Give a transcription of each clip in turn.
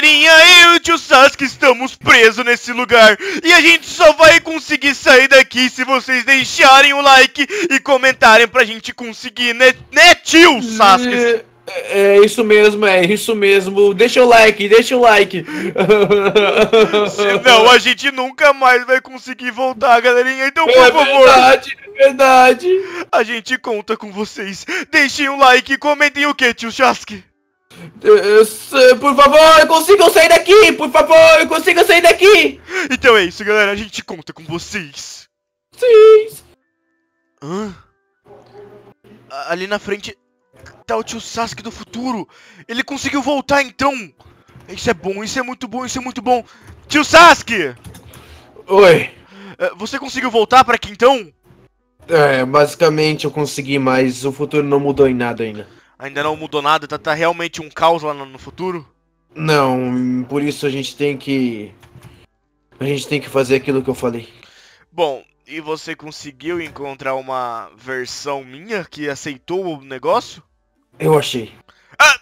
galerinha, eu e o tio Sasuke estamos presos nesse lugar. E a gente só vai conseguir sair daqui se vocês deixarem o like e comentarem pra gente conseguir, né, né tio Sasuke? É, é, é isso mesmo, é isso mesmo. Deixa o like, deixa o like. Senão a gente nunca mais vai conseguir voltar, galerinha. Então, é por é favor. Verdade, é verdade. A gente conta com vocês. Deixem o like e comentem o que, tio Sasuke? Eh, eh, por favor, consigam sair daqui! Por favor, consigam sair daqui! Então é isso, galera. A gente conta com vocês. Sim! Hã? Ali na frente tá o tio Sasuke do futuro. Ele conseguiu voltar, então. Isso é bom, isso é muito bom, isso é muito bom. Tio Sasuke! Oi. Eh, você conseguiu voltar para aqui, então? É, basicamente eu consegui, mas o futuro não mudou em nada ainda ainda não mudou nada, tá, tá realmente um caos lá no, no futuro? Não, por isso a gente tem que. A gente tem que fazer aquilo que eu falei. Bom, e você conseguiu encontrar uma versão minha que aceitou o negócio? Eu achei. Ah,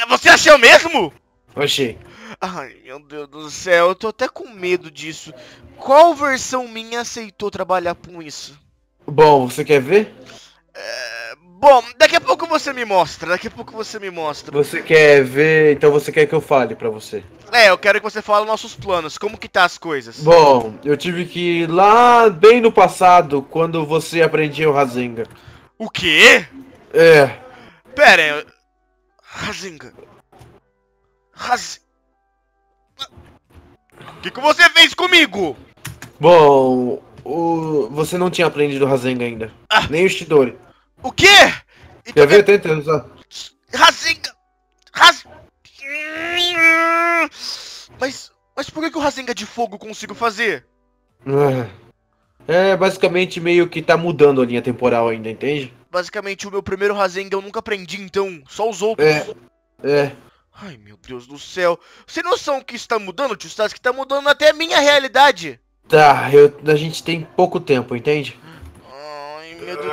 é, você achou mesmo? achei. Ai, meu Deus do céu, eu tô até com medo disso. Qual versão minha aceitou trabalhar com isso? Bom, você quer ver? É... Bom, daqui a pouco você me mostra, daqui a pouco você me mostra. Você quer ver, então você quer que eu fale para você? É, eu quero que você fale nossos planos, como que tá as coisas. Bom, eu tive que ir lá bem no passado, quando você aprendia o Razenga. O quê? É. Pera, eu... É Razenga. Razenga. O que, que você fez comigo? Bom, o... você não tinha aprendido o Razenga ainda. Ah. Nem o Shidori. O quê? Então, Quer ver? Tenta tá usar. Rasenga, Ras... Mas, mas por que, que o rasenga de fogo consigo fazer? É. é, basicamente meio que tá mudando a linha temporal ainda, entende? Basicamente o meu primeiro rasenga eu nunca aprendi, então só os outros. É, é. Ai, meu Deus do céu. Você noção que está mudando, tio que Tá mudando até a minha realidade. Tá, eu, a gente tem pouco tempo, entende? meu Deus do ah!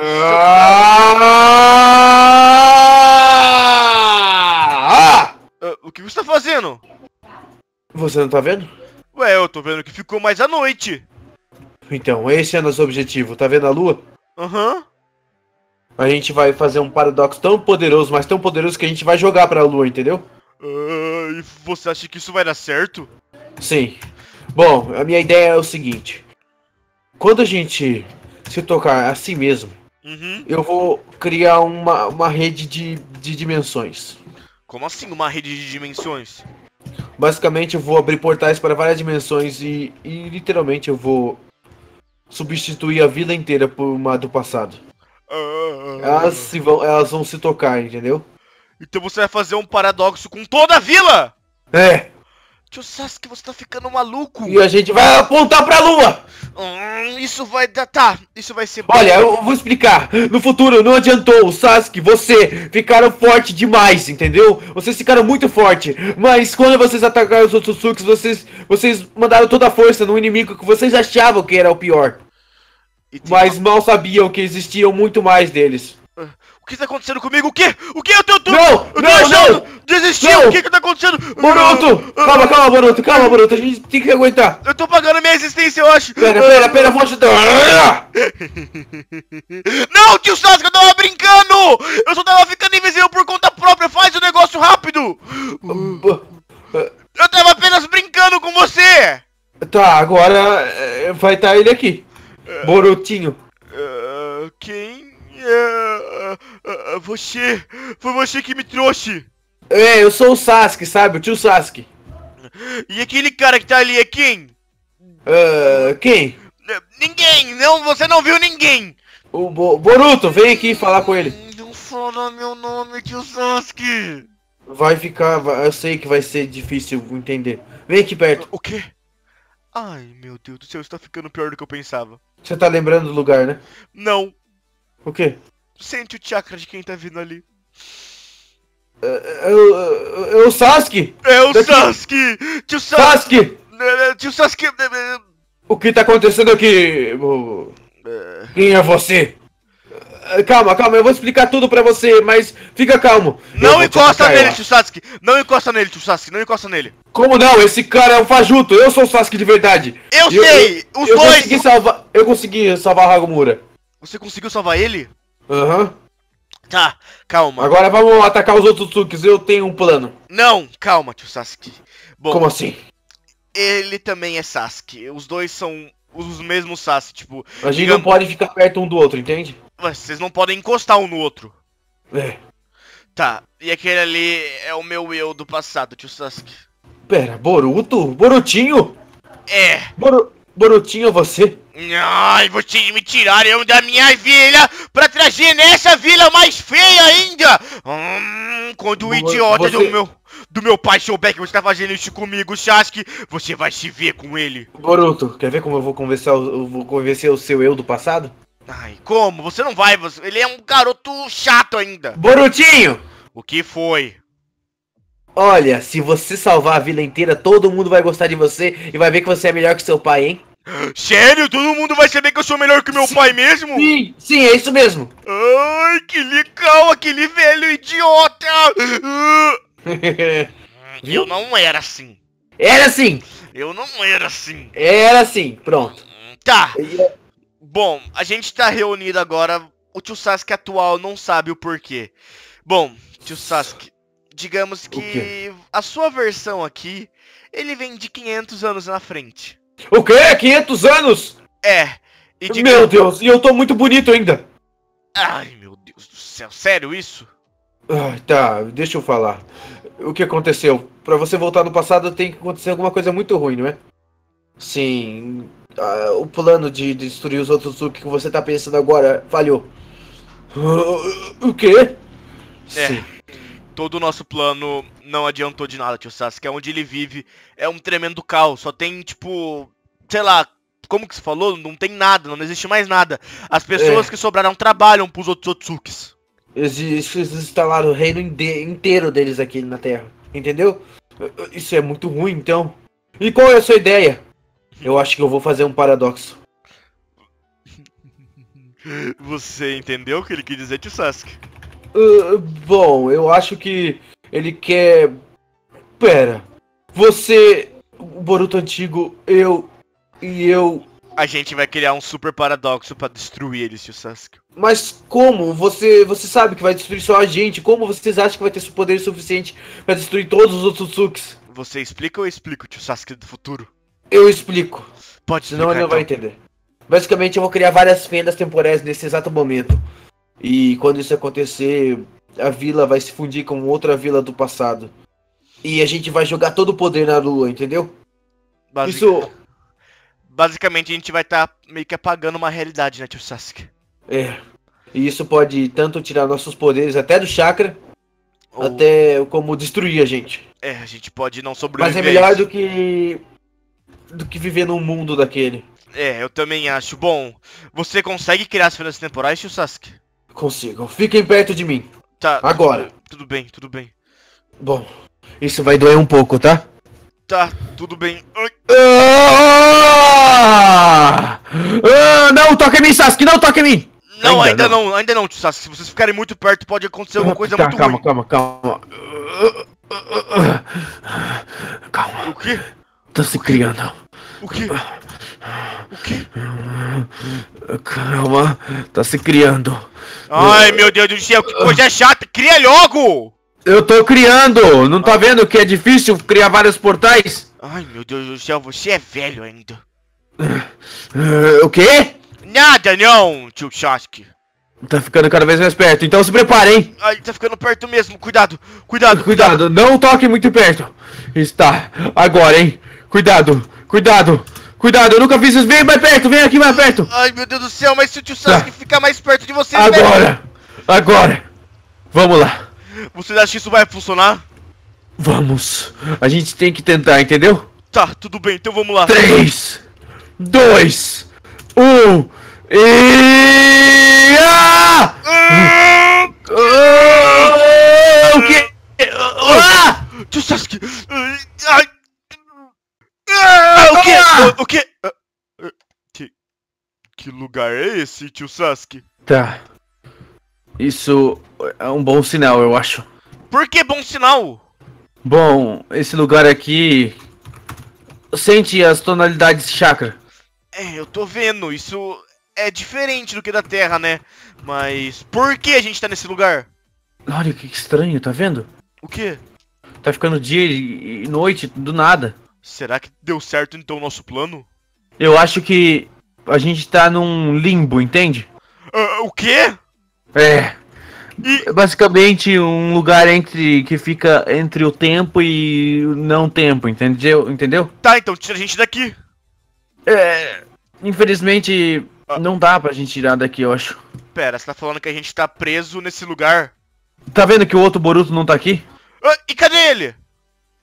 céu. Ah! O que você tá fazendo? Você não tá vendo? Ué, eu tô vendo que ficou mais à noite. Então, esse é nosso objetivo. Tá vendo a lua? Aham. Uhum. A gente vai fazer um paradoxo tão poderoso, mas tão poderoso que a gente vai jogar pra lua, entendeu? Uh, e você acha que isso vai dar certo? Sim. Bom, a minha ideia é o seguinte. Quando a gente se tocar assim mesmo, uhum. eu vou criar uma, uma rede de, de dimensões. Como assim uma rede de dimensões? Basicamente, eu vou abrir portais para várias dimensões e, e literalmente eu vou substituir a vida inteira por uma do passado. Ah. Elas, se vão, elas vão se tocar, entendeu? Então você vai fazer um paradoxo com toda a vila! É! Tio Sasuke, você tá ficando maluco! E a gente vai apontar pra lua! Hum, isso vai dar. Tá, isso vai ser. Olha, eu vou explicar. No futuro não adiantou. O Sasuke, você ficaram forte demais, entendeu? Vocês ficaram muito forte. Mas quando vocês atacaram os outros Sutsukis, vocês, vocês mandaram toda a força no inimigo que vocês achavam que era o pior. Mas mal sabiam que existiam muito mais deles. Ah, que está acontecendo comigo? O que? O que? Eu teu turno? não, eu tô não, achando! Não, desistiu! Não. O que que tá acontecendo? Boruto! Calma, calma, Boruto, calma, Boruto, a gente tem que aguentar! Eu tô pagando minha existência, eu acho! Pera, pera, pera, vou ajudar! Não, tio Sasuke, eu tava brincando! Eu só tava ficando invisível por conta própria, faz o negócio rápido! Ah, eu tava apenas brincando com você! Tá, agora eh, vai estar tá ele aqui. Eh, Borutinho. Uh, quem? Uh, Uh, você. Foi você que me trouxe! É, eu sou o Sasuke, sabe? O tio Sasuke. E aquele cara que tá ali é quem? Uh, quem? Ninguém! Não, você não viu ninguém! O Bo Boruto, vem aqui falar com ele. Não fala meu nome, tio Sasuke! Vai ficar, eu sei que vai ser difícil entender. Vem aqui perto. O quê? Ai, meu Deus do céu, está ficando pior do que eu pensava. Você tá lembrando do lugar, né? Não. O quê? sente o chakra de quem tá vindo ali. É, é, é o é, é Sasuke! É o Daqui. Sasuke! Tio Sasuke! Sasuke! É, tio Sasuke! O que tá acontecendo aqui? Quem é você? Calma, calma, eu vou explicar tudo pra você, mas fica calmo. Não encosta nele, tio Sasuke! Não encosta nele, tio Sasuke, não encosta nele. Como não? Esse cara é um fajuto, eu sou o Sasuke de verdade. Eu, eu sei! Eu, os eu dois! Consegui salvar, eu consegui salvar Hagumura. Você conseguiu salvar ele? Aham. Uhum. Tá, calma. Agora vamos atacar os outros Tsukis, eu tenho um plano. Não, calma, tio Sasuke. Bom, Como assim? Ele também é Sasuke. Os dois são os mesmos Sasuke, tipo. A gente digamos... não pode ficar perto um do outro, entende? Mas vocês não podem encostar um no outro. É. Tá, e aquele ali é o meu eu do passado, tio Sasuke. Pera, Boruto? Borutinho? É. Boru... Borutinho é você? Ai, vocês me tiraram da minha vila pra trazer nessa vila mais feia ainda! Hum, quando o idiota você... do meu do meu pai souber que você tá fazendo isso comigo, Sasuke, você vai se ver com ele. Boruto, quer ver como eu vou conversar, eu vou convencer o seu eu do passado? Ai, como? Você não vai, você... ele é um garoto chato ainda. Borutinho! O que foi? Olha, se você salvar a vila inteira, todo mundo vai gostar de você e vai ver que você é melhor que seu pai, hein? Sério? Todo mundo vai saber que eu sou melhor que meu sim, pai mesmo? Sim, sim, é isso mesmo. Ai, que legal, aquele velho idiota. eu não era assim. Era assim. Eu não era assim. Era assim, pronto. Tá. É- Bom, a gente tá reunido agora. O tio Sasuke atual não sabe o porquê. Bom, tio Sasuke, digamos que a sua versão aqui, ele vem de 500 anos na frente. O quê? 500 anos? É. Digamos... Meu Deus, e eu tô muito bonito ainda. Ai, meu Deus do céu, sério isso? Ah, tá, deixa eu falar. O que aconteceu? Para você voltar no passado tem que acontecer alguma coisa muito ruim, não é? Sim, ah, o plano de destruir os outros Zuki que você tá pensando agora falhou. O quê? É. Sim. Todo o nosso plano não adiantou de nada, tio Sasuke. É onde ele vive é um tremendo caos. Só tem, tipo, sei lá, como que se falou? Não tem nada, não existe mais nada. As pessoas é. que sobraram trabalham pros outros Otsukis. Eles, eles instalaram o reino inteiro deles aqui na Terra, entendeu? Isso é muito ruim, então. E qual é a sua ideia? Eu acho que eu vou fazer um paradoxo. Você entendeu o que ele quis dizer Tio Sasuke? Uh, bom, eu acho que ele quer. Pera. Você, o Boruto antigo, eu e eu. A gente vai criar um super paradoxo para destruir eles, tio Sasuke. Mas como? Você você sabe que vai destruir só a gente. Como vocês acham que vai ter esse poder suficiente para destruir todos os outros Tsukis? Você explica ou eu explico, tio Sasuke do futuro? Eu explico. Pode ser. Senão ele não vai então. entender. Basicamente, eu vou criar várias fendas temporais nesse exato momento. E quando isso acontecer, a vila vai se fundir com outra vila do passado. E a gente vai jogar todo o poder na lua, entendeu? Isso. Basicamente a gente vai estar tá meio que apagando uma realidade, né, tio Sasuke? É. E isso pode tanto tirar nossos poderes até do chakra, Ou... até como destruir a gente. É, a gente pode não sobreviver. Mas é melhor do que. do que viver num mundo daquele. É, eu também acho. Bom, você consegue criar as finanças temporais, tio Sasuke? Consigo. Fiquem perto de mim. Tá, tá. Agora. Tudo bem, tudo bem. Bom, isso vai doer um pouco, tá? Tá, tudo bem. Ah! Ah, não toca em mim, Sasuke, não toca em mim! Não, ainda, ainda não. não. ainda não, Sasuke. Se vocês ficarem muito perto, pode acontecer alguma coisa tá, muito calma, ruim. Calma, calma, calma. Calma. O que? Tá se criando. O que? O Calma, tá se criando. Ai, meu Deus do céu, que coisa chata! Cria logo! Eu tô criando! Não tá vendo que é difícil criar vários portais? Ai, meu Deus do céu, você é velho ainda. Eh, o quê? Nada não, tio Sasuke. Tá ficando cada vez mais perto, então se preparem. Ai, tá ficando perto mesmo, cuidado, cuidado, cuidado. Cuidado, não toque muito perto. Está, agora, hein. Cuidado, cuidado. Cuidado, eu nunca fiz isso. Vem mais perto, vem aqui mais perto. Ai, meu Deus do céu, mas se o tio Sasuke tá. ficar mais perto de você... Agora, velho. agora. Vamos lá. Você acha que isso vai funcionar? Vamos. A gente tem que tentar, entendeu? Tá, tudo bem, então vamos lá. 3, 2, 1 e. Que lugar é esse, tio Sasuke? Tá. Isso é um bom sinal, eu acho. Por que bom sinal? Bom, esse lugar aqui. Sente as tonalidades chakra. É, eu tô vendo. Isso é diferente do que da Terra, né? Mas por que a gente tá nesse lugar? Olha que estranho, tá vendo? O quê? Tá ficando dia e noite do nada. Será que deu certo então o nosso plano? Eu acho que a gente tá num limbo, entende? Uh, o quê? É. E... Basicamente um lugar entre que fica entre o tempo e o não tempo, entendeu? Entendeu? Tá, então tira a gente daqui. É, infelizmente ah. não dá pra gente tirar daqui, eu acho. Pera, você tá falando que a gente tá preso nesse lugar? Tá vendo que o outro Boruto não tá aqui? Ah, e cadê ele?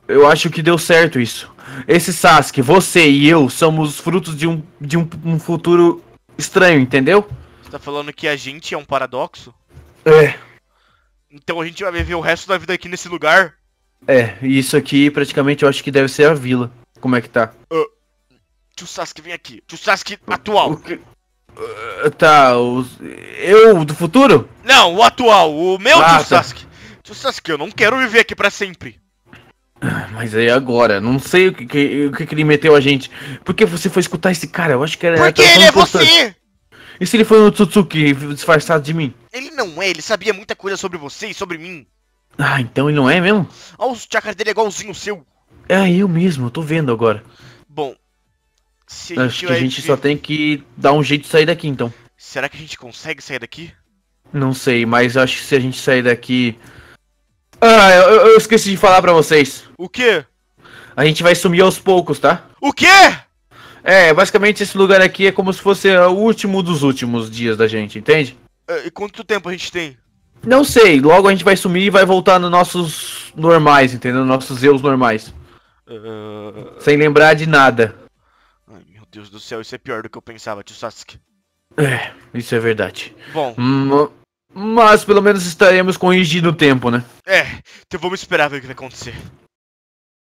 Eu acho que deu certo isso. Esse Sasuke, você e eu somos frutos de um, de um, um futuro estranho, entendeu? Você tá falando que a gente é um paradoxo? É. Então a gente vai viver o resto da vida aqui nesse lugar? É, e isso aqui praticamente eu acho que deve ser a vila. Como é que tá? Uh, tio Sasuke, vem aqui. Tio Sasuke atual. O que... uh, tá, eu do futuro? Não, o atual, o meu ah, tio tá. Sasuke. Tio Sasuke, eu não quero viver aqui para sempre. Ah, mas aí agora, não sei o que, que o que, que, ele meteu a gente. Por que você foi escutar esse cara? Eu acho que era. Porque ele é você! E se ele foi no Tsutsuki disfarçado de mim? Ele não é, ele sabia muita coisa sobre você e sobre mim. Ah, então ele não é mesmo? Olha os chakras dele é igualzinho o seu. É, eu mesmo, eu tô vendo agora. Bom, se a Acho que a gente só tem que dar um jeito de sair daqui, então. Será que a gente consegue sair daqui? Não sei, mas acho que se a gente sair daqui ah, eu, eu esqueci de falar pra vocês. O quê? A gente vai sumir aos poucos, tá? O quê? É, basicamente esse lugar aqui é como se fosse é, o último dos últimos dias da gente, entende? É, e quanto tempo a gente tem? Não sei, logo a gente vai sumir e vai voltar nos nossos normais, entendeu? Nossos eus normais. Uh... Sem lembrar de nada. Ai, meu Deus do céu, isso é pior do que eu pensava, tio Sasuke. É, isso é verdade. Bom. Hum, mas pelo menos estaremos corrigindo o tempo, né? É, então vamos esperar ver o que vai acontecer.